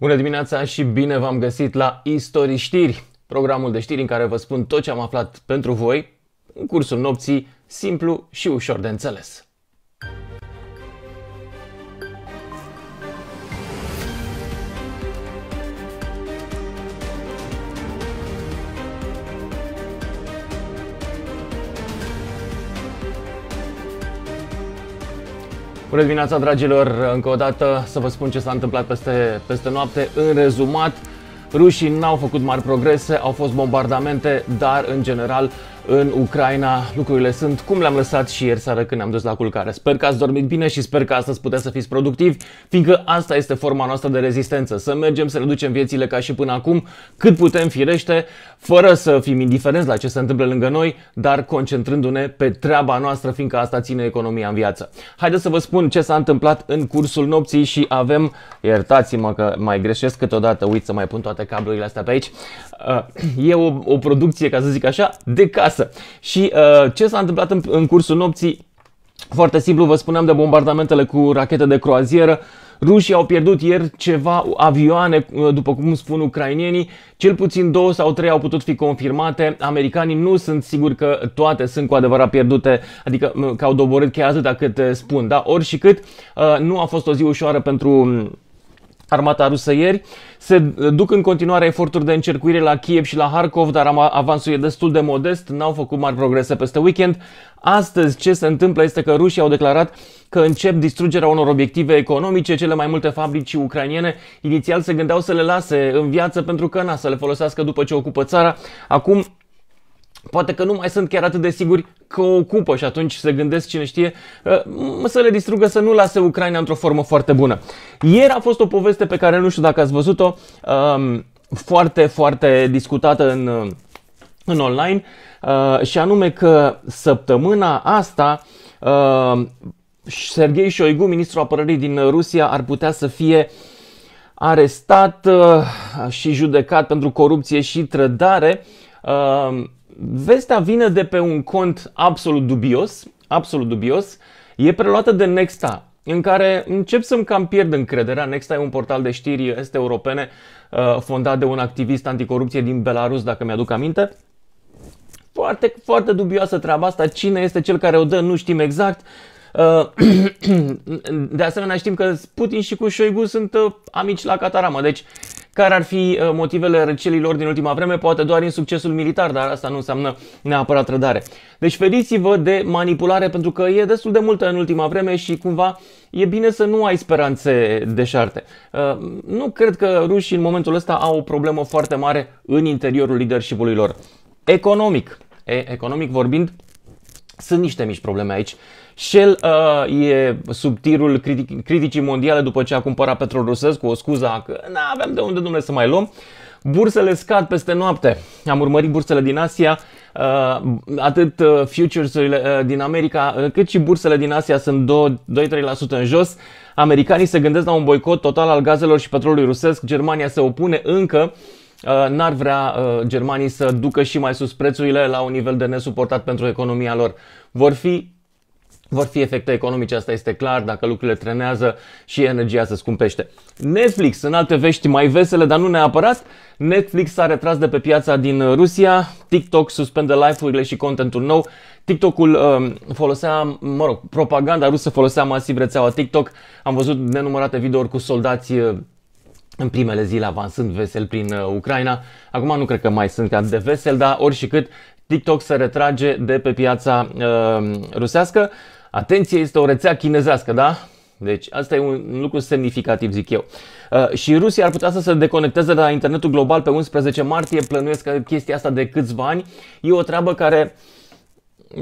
Bună dimineața și bine v-am găsit la Istorii Știri, programul de știri în care vă spun tot ce am aflat pentru voi în cursul nopții, simplu și ușor de înțeles. Bună dimineața, dragilor! Încă o dată să vă spun ce s-a întâmplat peste, peste noapte. În rezumat, Rușii n-au făcut mari progrese, au fost bombardamente, dar în general în Ucraina lucrurile sunt cum le-am lăsat și ieri seara când ne-am dus la culcare. Sper că ați dormit bine și sper că astăzi puteți să fiți productivi, fiindcă asta este forma noastră de rezistență, să mergem să reducem viețile ca și până acum, cât putem firește, fără să fim indiferenți la ce se întâmplă lângă noi, dar concentrându-ne pe treaba noastră, fiindcă asta ține economia în viață. Haideți să vă spun ce s-a întâmplat în cursul nopții și avem, iertați-mă că mai greșesc câteodată, uit să mai pun toate toate cablurile astea pe aici. Uh, e o, o producție, ca să zic așa, de casă. Și uh, ce s-a întâmplat în, în cursul nopții? Foarte simplu, vă spuneam de bombardamentele cu rachete de croazieră. Rușii au pierdut ieri ceva avioane, uh, după cum spun ucrainienii, cel puțin două sau trei au putut fi confirmate. Americanii nu sunt siguri că toate sunt cu adevărat pierdute, adică că au doborât chiar atâta cât spun, da? oricât nu a fost o zi ușoară pentru mm, armata rusă ieri. Se duc în continuare eforturi de încercuire la Kiev și la Harkov, dar avansul e destul de modest, n-au făcut mari progrese peste weekend. Astăzi ce se întâmplă este că rușii au declarat că încep distrugerea unor obiective economice, cele mai multe fabrici ucrainiene. Inițial se gândeau să le lase în viață pentru că na, să le folosească după ce ocupă țara. Acum poate că nu mai sunt chiar atât de siguri că o ocupă și atunci se gândesc, cine știe, uh, să le distrugă să nu lase Ucraina într-o formă foarte bună. Ieri a fost o poveste pe care nu știu dacă ați văzut-o, um, foarte, foarte discutată în, uh, în online, uh, și anume că săptămâna asta Sergei Șoigu, ministrul apărării din Rusia, ar putea să fie arestat și judecat pentru corupție și trădare vestea vine de pe un cont absolut dubios, absolut dubios, e preluată de Nexta, în care încep să-mi cam pierd încrederea. Nexta e un portal de știri este europene uh, fondat de un activist anticorupție din Belarus, dacă mi-aduc aminte. Foarte, foarte dubioasă treaba asta. Cine este cel care o dă, nu știm exact. Uh, de asemenea știm că Putin și cu Șoigu sunt uh, amici la Cataramă, deci care ar fi uh, motivele răcelilor din ultima vreme, poate doar în succesul militar, dar asta nu înseamnă neapărat trădare. Deci feriți-vă de manipulare pentru că e destul de multă în ultima vreme și cumva e bine să nu ai speranțe deșarte. Uh, nu cred că rușii în momentul ăsta au o problemă foarte mare în interiorul leadership-ului lor. Economic, e, economic vorbind, sunt niște mici probleme aici. Shell uh, e sub tirul critic- criticii mondiale după ce a cumpărat petrol rusesc cu o scuză că nu avem de unde dumne să mai luăm. Bursele scad peste noapte. Am urmărit bursele din Asia, uh, atât uh, futures uh, din America, uh, cât și bursele din Asia sunt 2-3% în jos. Americanii se gândesc la un boicot total al gazelor și petrolului rusesc, Germania se opune încă. Uh, Uh, n-ar vrea uh, germanii să ducă și mai sus prețurile la un nivel de nesuportat pentru economia lor. Vor fi vor fi efecte economice, asta este clar, dacă lucrurile trenează și energia se scumpește. Netflix, în alte vești mai vesele, dar nu neapărat, Netflix s-a retras de pe piața din Rusia, TikTok suspendă live-urile și contentul nou, TikTok-ul um, folosea, mă rog, propaganda rusă folosea masiv rețeaua TikTok, am văzut nenumărate videouri cu soldați uh, în primele zile avansând vesel prin uh, Ucraina. Acum nu cred că mai sunt atât de vesel, dar oricât TikTok se retrage de pe piața uh, rusească. Atenție, este o rețea chinezească, da? Deci asta e un lucru semnificativ, zic eu. Uh, și Rusia ar putea să se deconecteze de la internetul global pe 11 martie, plănuiesc chestia asta de câțiva ani. E o treabă care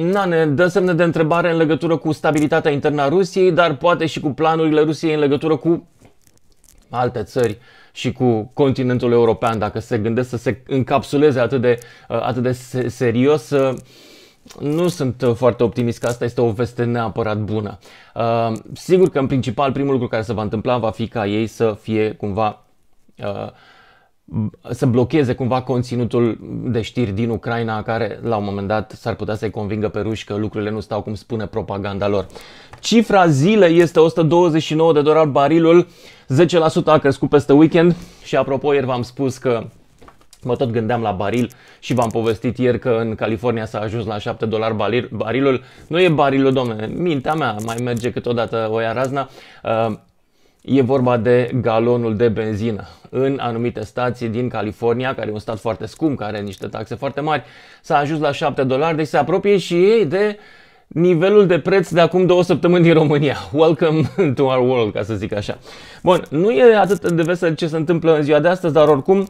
na, ne dă semne de întrebare în legătură cu stabilitatea internă a Rusiei, dar poate și cu planurile Rusiei în legătură cu alte țări și cu continentul european, dacă se gândesc să se încapsuleze atât de, uh, atât de serios, uh, nu sunt uh, foarte optimist că asta este o veste neapărat bună. Sigur că în principal primul lucru care se va întâmpla va fi ca ei să fie cumva să blocheze cumva conținutul de știri din Ucraina care la un moment dat s-ar putea să-i convingă pe ruși că lucrurile nu stau cum spune propaganda lor. Cifra zilei este 129 de dolari barilul, 10% a crescut peste weekend și apropo ieri v-am spus că mă tot gândeam la baril și v-am povestit ieri că în California s-a ajuns la 7 dolari baril, barilul. Nu e barilul, domne, mintea mea mai merge câteodată o ia razna. Uh, E vorba de galonul de benzină. În anumite stații din California, care e un stat foarte scump, care are niște taxe foarte mari, s-a ajuns la 7 dolari, deci se apropie și ei de nivelul de preț de acum două săptămâni din România. Welcome to our world, ca să zic așa. Bun, nu e atât de vesel ce se întâmplă în ziua de astăzi, dar oricum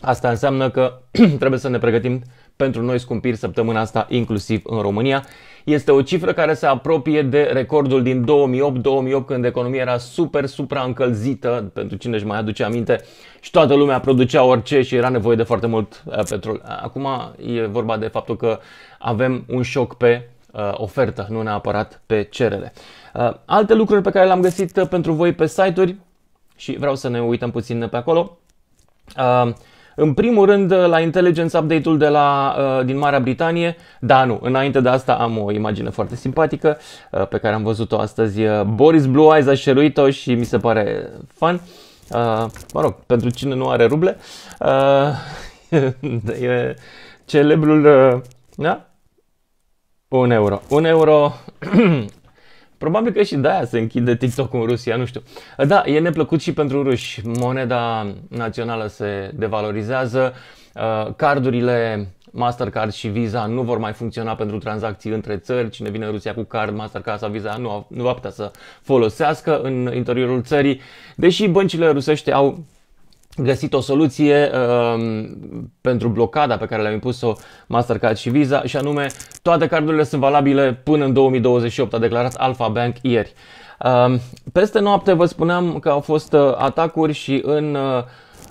asta înseamnă că trebuie să ne pregătim pentru noi scumpiri săptămâna asta, inclusiv în România. Este o cifră care se apropie de recordul din 2008-2008 când economia era super supraîncălzită, pentru cine își mai aduce aminte, și toată lumea producea orice și era nevoie de foarte mult uh, petrol. Acum e vorba de faptul că avem un șoc pe uh, ofertă, nu neapărat pe cerere. Uh, alte lucruri pe care le-am găsit pentru voi pe site-uri și vreau să ne uităm puțin pe acolo. În primul rând, la Intelligence Update-ul de la, uh, din Marea Britanie, da, nu, înainte de asta am o imagine foarte simpatică uh, pe care am văzut-o astăzi. Uh, Boris Blue Eyes a șeruit-o și mi se pare fun. Mă rog, pentru cine nu are ruble, e celebrul, da? Un euro. Un euro Probabil că și de aia se închide TikTok în Rusia, nu știu. Da, e neplăcut și pentru ruși. Moneda națională se devalorizează, uh, cardurile Mastercard și Visa nu vor mai funcționa pentru tranzacții între țări. Cine vine în Rusia cu card, Mastercard sau Visa nu, nu va putea să folosească în interiorul țării, deși băncile rusești au găsit o soluție uh, pentru blocada pe care le-am impus-o Mastercard și Visa și anume toate cardurile sunt valabile până în 2028, a declarat Alpha Bank ieri. Uh, peste noapte vă spuneam că au fost uh, atacuri și în, uh,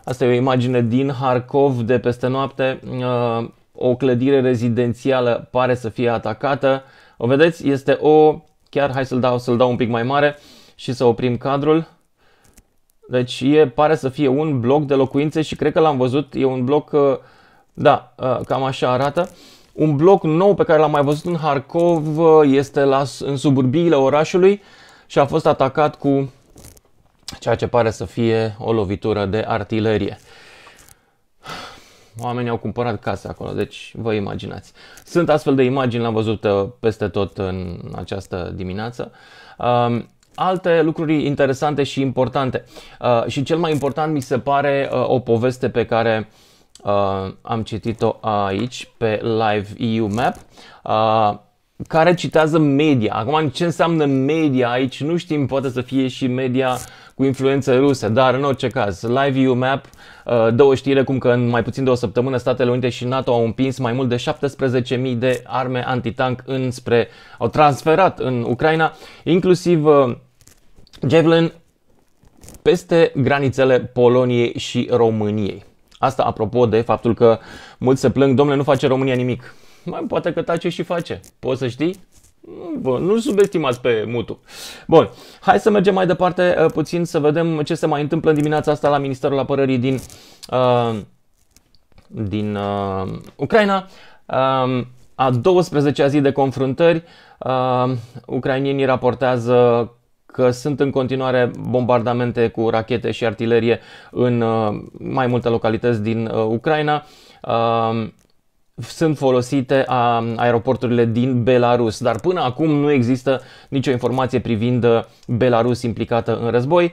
asta e o imagine din Harkov de peste noapte, uh, o clădire rezidențială pare să fie atacată. O vedeți? Este o, chiar hai să-l dau, să dau un pic mai mare și să oprim cadrul. Deci e, pare să fie un bloc de locuințe și cred că l-am văzut, e un bloc, uh, da, uh, cam așa arată. Un bloc nou pe care l-am mai văzut în Harkov uh, este la, în suburbiile orașului și a fost atacat cu ceea ce pare să fie o lovitură de artilerie. Oamenii au cumpărat case acolo, deci vă imaginați. Sunt astfel de imagini, l-am văzut peste tot în această dimineață. Um, alte lucruri interesante și importante. Uh, și cel mai important mi se pare uh, o poveste pe care uh, am citit-o aici pe Live EU Map. Uh, care citează media. Acum, ce înseamnă media aici? Nu știm, poate să fie și media cu influențe rusă, dar în orice caz, Live EU Map uh, dă o știre cum că în mai puțin de o săptămână Statele Unite și NATO au împins mai mult de 17.000 de arme antitank înspre, au transferat în Ucraina, inclusiv uh, Javelin peste granițele Poloniei și României. Asta apropo de faptul că mulți se plâng, domnule, nu face România nimic. Mai poate că tace și face. Poți să știi? Bun, nu subestimați pe Mutu. Bun, hai să mergem mai departe uh, puțin să vedem ce se mai întâmplă în dimineața asta la Ministerul Apărării din, uh, din uh, Ucraina. Uh, a 12-a zi de confruntări, uh, ucrainienii raportează că sunt în continuare bombardamente cu rachete și artilerie în uh, mai multe localități din uh, Ucraina. Uh, sunt folosite aeroporturile din Belarus, dar până acum nu există nicio informație privind Belarus implicată în război.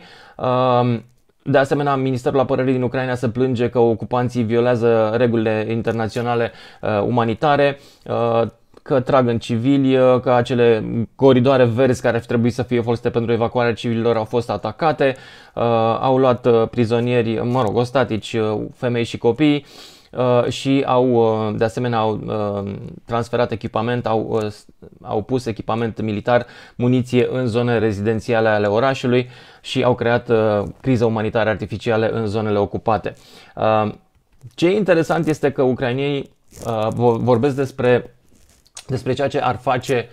De asemenea, Ministerul Apărării din Ucraina se plânge că ocupanții violează regulile internaționale uh, umanitare. Uh, că trag în civili, că acele coridoare verzi care ar fi trebuit să fie folosite pentru evacuarea civililor au fost atacate, uh, au luat uh, prizonieri, mă rog, ostatici, uh, femei și copii și au, de asemenea, au transferat echipament, au, au pus echipament militar, muniție în zone rezidențiale ale orașului și au creat crize umanitare artificiale în zonele ocupate. Ce e interesant este că ucrainienii vorbesc despre despre ceea ce ar face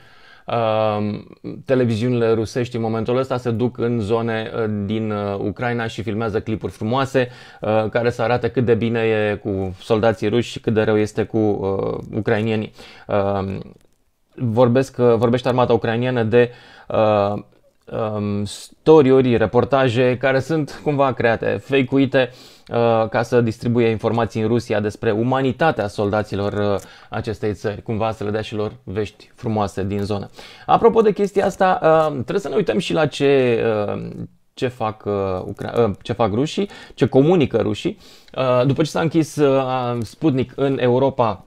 uh, televiziunile rusești în momentul ăsta se duc în zone uh, din uh, Ucraina și filmează clipuri frumoase uh, care să arate cât de bine e cu soldații ruși și cât de rău este cu uh, ucrainienii uh, vorbesc, vorbește armata ucrainiană de uh, um, story-uri, reportaje care sunt cumva create, fake-uite uh, ca să distribuie informații în Rusia despre umanitatea soldaților uh, acestei țări, cumva să le dea și lor vești frumoase din zonă. Apropo de chestia asta, uh, trebuie să ne uităm și la ce uh, ce fac, uh, uh, ce fac rușii, ce comunică rușii. după ce s-a închis Sputnik în Europa,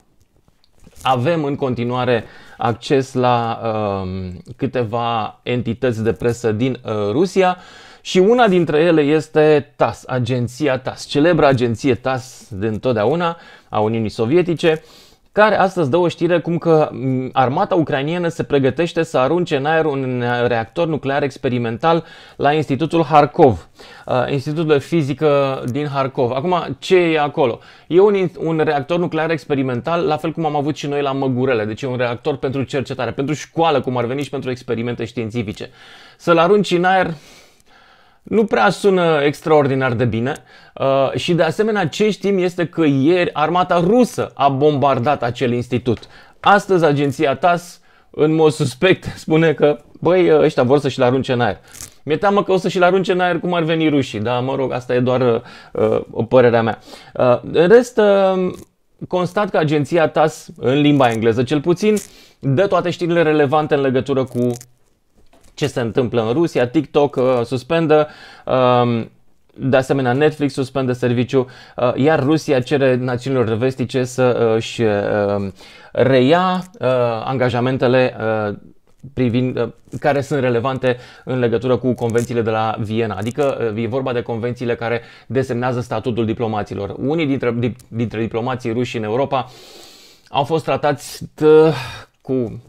avem în continuare uh, acces la uh, câteva entități de presă din uh, Rusia și una dintre ele este TASS, agenția TASS, celebra agenție TASS de întotdeauna a Uniunii Sovietice, uh, care astăzi dă o știre cum că mm, armata ucraniană se pregătește să arunce în aer un reactor nuclear experimental la Institutul Harkov, uh, Institutul de Fizică din Harkov. Acum, ce e acolo? E un, un reactor nuclear experimental, la fel cum am avut și noi la Măgurele, deci e un reactor pentru cercetare, pentru școală, cum ar veni și pentru experimente științifice. Să-l arunci în aer, nu prea sună extraordinar de bine uh, și de asemenea ce știm este că ieri armata rusă a bombardat acel institut. Astăzi agenția TAS în mod suspect spune că băi uh, ăștia vor să și-l arunce în aer. Mi-e teamă că o să și-l arunce în aer cum ar veni rușii, dar mă rog, asta e doar uh, uh, o părerea mea. Uh, în rest, uh, constat că agenția TAS, în limba engleză cel puțin, dă toate știrile relevante în legătură cu ce se întâmplă în Rusia, TikTok uh, suspendă, uh, de asemenea Netflix suspendă serviciu, uh, iar Rusia cere națiunilor vestice să uh, și uh, reia uh, angajamentele uh, privind, uh, care sunt relevante în legătură cu convențiile de la Viena. Adică uh, e vorba de convențiile care desemnează statutul diplomaților. Unii dintre, dintre diplomații ruși în Europa au fost tratați uh, cu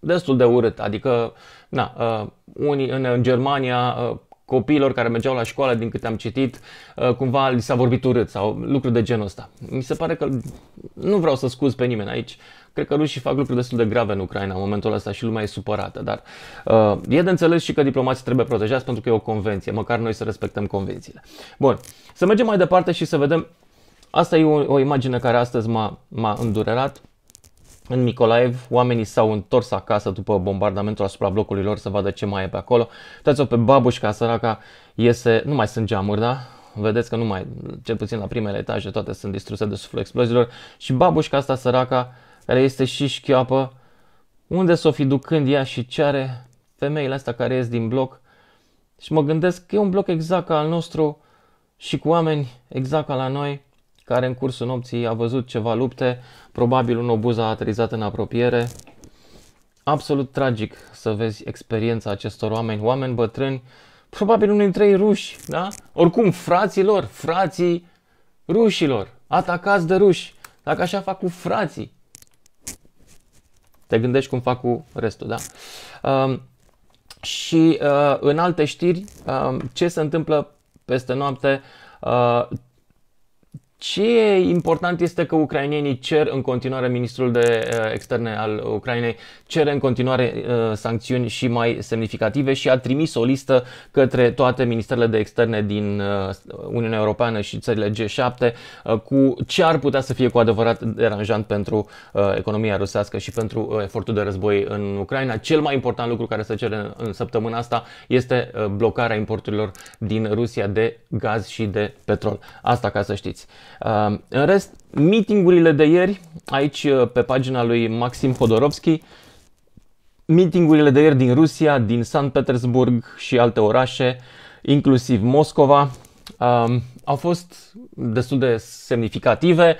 destul de urât, adică uh, Na, uh, unii, în, în Germania uh, copiilor care mergeau la școală, din câte am citit, uh, cumva li s-a vorbit urât sau lucruri de genul ăsta. Mi se pare că nu vreau să scuz pe nimeni aici. Cred că rușii fac lucruri destul de grave în Ucraina în momentul ăsta și lumea e supărată, dar uh, e de înțeles și că diplomații trebuie protejați pentru că e o convenție, măcar noi să respectăm convențiile. Bun, să mergem mai departe și să vedem. Asta e o, o imagine care astăzi m-a, m-a îndurerat. În Mikolaev, oamenii s-au întors acasă după bombardamentul asupra blocului lor să vadă ce mai e pe acolo. Uitați-o pe babușca săraca, iese, nu mai sunt geamuri, da? Vedeți că nu mai, cel puțin la primele etaje, toate sunt distruse de suflul exploziilor. Și babușca asta săraca, care este și șchioapă, unde s-o fi ducând ea și ce are femeile astea care ies din bloc. Și mă gândesc că e un bloc exact ca al nostru și cu oameni exact ca la noi care în cursul nopții a văzut ceva lupte, probabil un obuz a aterizat în apropiere. Absolut tragic să vezi experiența acestor oameni, oameni bătrâni, probabil unul dintre ei ruși, da? Oricum, fraților, frații rușilor, atacați de ruși, dacă așa fac cu frații. Te gândești cum fac cu restul, da? Um, și uh, în alte știri, uh, ce se întâmplă peste noapte, uh, ce important este că ucrainienii cer în continuare, ministrul de eh, externe al Ucrainei cere în continuare eh, sancțiuni și mai semnificative și a trimis o listă către toate ministerele de externe din eh, Uniunea Europeană și țările G7 cu ce ar putea să fie cu adevărat deranjant pentru economia rusească și pentru efortul de război în Ucraina. Cel mai important lucru care se cere în săptămâna asta este blocarea importurilor din Rusia de gaz și de petrol. Asta ca să știți. În rest, meetingurile de ieri, aici uh, pe pagina lui Maxim Hodorovski, meetingurile de ieri din Rusia, din San Petersburg și alte orașe, inclusiv Moscova, au fost destul de semnificative.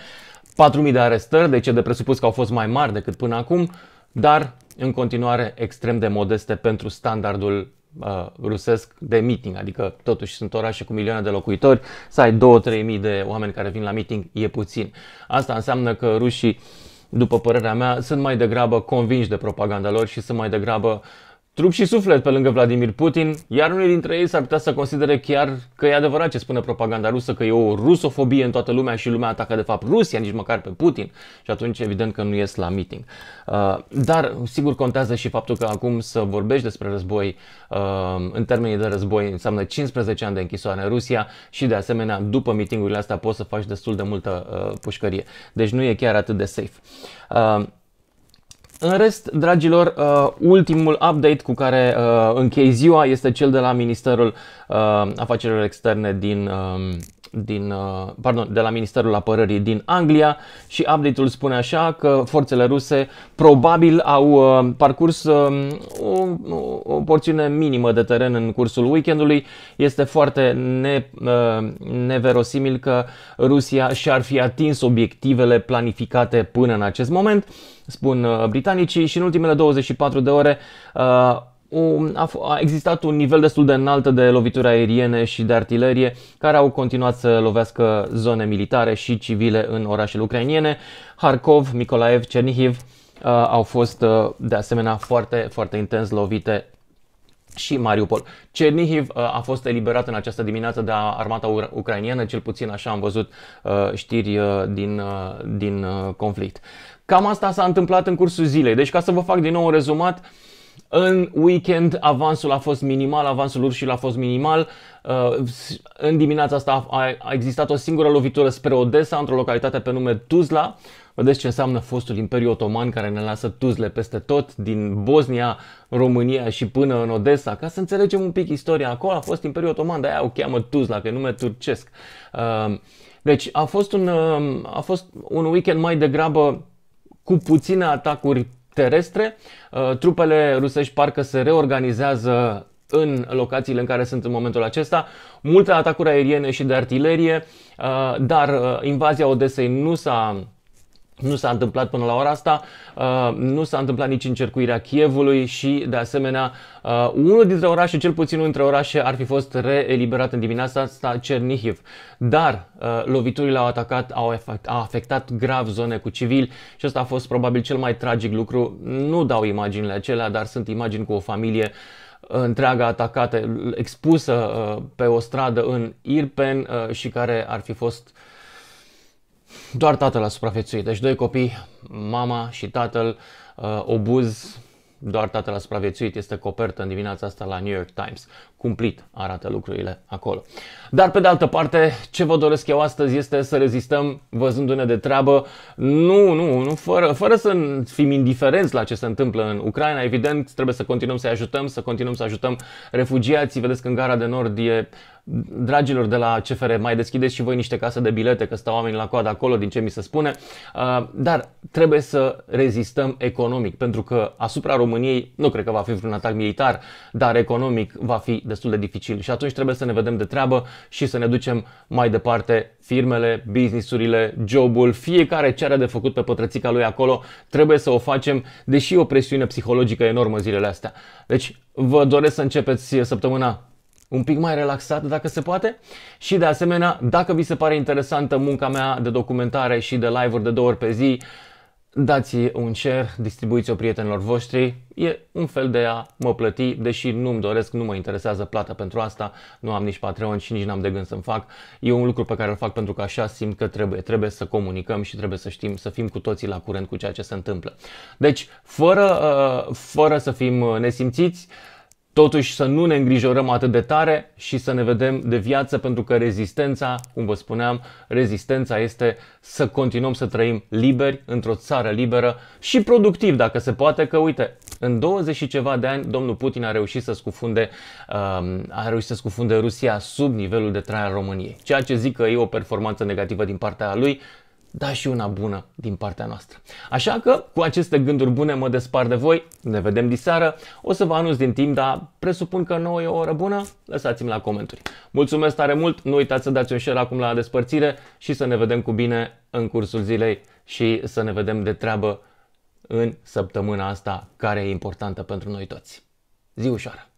4.000 de arestări, deci e de presupus că au fost mai mari decât până acum, dar în continuare extrem de modeste pentru standardul Uh, rusesc de meeting, adică totuși sunt orașe cu milioane de locuitori, să ai 2-3 mii de oameni care vin la meeting e puțin. Asta înseamnă că rușii, după părerea mea, sunt mai degrabă convinși de propaganda lor și sunt mai degrabă uh, trup și suflet pe lângă Vladimir Putin, iar unii dintre ei s-ar putea să considere chiar că e adevărat ce spune propaganda rusă, că e o rusofobie în toată lumea și lumea atacă de fapt Rusia, nici măcar pe Putin și atunci evident că nu ies la meeting. Uh, dar sigur contează și faptul că acum să vorbești despre război uh, în termenii de război înseamnă 15 ani de închisoare în Rusia și de asemenea după meetingurile astea poți să faci destul de multă uh, pușcărie. Deci nu e chiar atât de safe. În rest, dragilor, uh, ultimul update cu care uh, închei ziua este cel de la Ministerul uh, Afacerilor Externe din um, din, uh, pardon, de la Ministerul Apărării din Anglia și update-ul spune așa că forțele ruse probabil au uh, parcurs um, o, o porțiune minimă de teren în cursul weekendului. Este foarte ne, uh, neverosimil că Rusia și-ar fi atins obiectivele planificate până în acest moment, spun britanicii, și în ultimele 24 de ore um, a, a existat un nivel destul de înalt de lovituri aeriene și de artilerie care au continuat să lovească zone militare și civile în orașele ucrainiene. Harkov, Mikolaev, Cernihiv uh, au fost uh, de asemenea foarte, foarte intens lovite și Mariupol. Cernihiv uh, a fost eliberat în această dimineață de armata ucrainiană, cel puțin așa am văzut uh, știri uh, din, din conflict. Cam asta s-a întâmplat în cursul zilei. Deci ca să vă fac din nou un rezumat, uh, în weekend avansul a fost minimal, avansul urșilor a fost minimal. Uh, în dimineața asta a existat o singură lovitură spre Odessa, într-o localitate pe nume Tuzla. Vedeți ce înseamnă fostul Imperiu Otoman care ne lasă tuzle peste tot, din Bosnia, România și până în Odessa. Ca să înțelegem un pic istoria, acolo a fost Imperiul Otoman, de-aia o cheamă Tuzla, că e nume turcesc. Uh, deci a fost un, uh, a fost un weekend mai degrabă cu puține atacuri terestre. Uh, trupele rusești parcă se reorganizează în locațiile în care sunt în momentul acesta. Multe atacuri aeriene și de artilerie, uh, dar uh, invazia Odesei nu s-a nu s-a întâmplat până la ora asta, uh, nu s-a întâmplat nici încercuirea Chievului și, de asemenea, uh, unul dintre orașe, cel puțin unul dintre orașe, ar fi fost reeliberat în dimineața asta, Cernihiv. Dar uh, loviturile au atacat, au, au afectat grav zone cu civili și asta a fost probabil cel mai tragic lucru. Nu dau imaginile acelea, dar sunt imagini cu o familie întreaga atacată, expusă pe o stradă în Irpen și care ar fi fost uh, doar tatăl a supraviețuit, deci doi copii, mama și tatăl, uh, obuz, doar tatăl a supraviețuit, este copertă în dimineața asta la New York Times. Cumplit arată lucrurile acolo. Dar pe de altă parte, ce vă doresc eu astăzi este să rezistăm văzându-ne de treabă, nu, nu, nu fără, fără să fim indiferenți la ce se întâmplă în Ucraina, evident trebuie să continuăm să ajutăm, să continuăm să ajutăm refugiații, vedeți că în gara de nord e dragilor de la CFR, mai deschideți și voi niște case de bilete, că stau oamenii la coadă acolo, din ce mi se spune, uh, dar trebuie să rezistăm economic, pentru că asupra României nu cred că va fi vreun atac militar, dar economic va fi destul de dificil și atunci trebuie să ne vedem de treabă și să ne ducem mai departe firmele, businessurile, jobul, fiecare ce are de făcut pe pătrățica lui acolo, trebuie să o facem, deși o presiune psihologică enormă zilele astea. Deci vă doresc să începeți săptămâna un pic mai relaxat dacă se poate și de asemenea dacă vi se pare interesantă munca mea de documentare și de live-uri de două ori pe zi, dați un share, distribuiți-o prietenilor voștri, e un fel de a mă plăti, deși nu-mi doresc, nu mă interesează plata pentru asta, nu am nici Patreon și nici n-am de gând să-mi fac, e un lucru pe care îl fac pentru că așa simt că trebuie, trebuie să comunicăm și trebuie să știm, să fim cu toții la curent cu ceea ce se întâmplă. Deci, fără, uh, fără să fim uh, nesimțiți, Totuși să nu ne îngrijorăm atât de tare și să ne vedem de viață pentru că rezistența, cum vă spuneam, rezistența este să continuăm să trăim liberi într-o țară liberă și productiv dacă se poate, că uite, în 20 și ceva de ani domnul Putin a reușit să scufunde, um, a reușit să scufunde Rusia sub nivelul de trai al României, ceea ce zic că e o performanță negativă din partea lui, dar și una bună din partea noastră. Așa că, cu aceste gânduri bune mă despart de voi, ne vedem diseară, o să vă anunț din timp, dar presupun că nouă e o oră bună, lăsați-mi la comentarii. Mulțumesc tare mult, nu uitați să dați un share acum la despărțire și să ne vedem cu bine în cursul zilei și să ne vedem de treabă în săptămâna asta care e importantă pentru noi toți. Zi ușoară!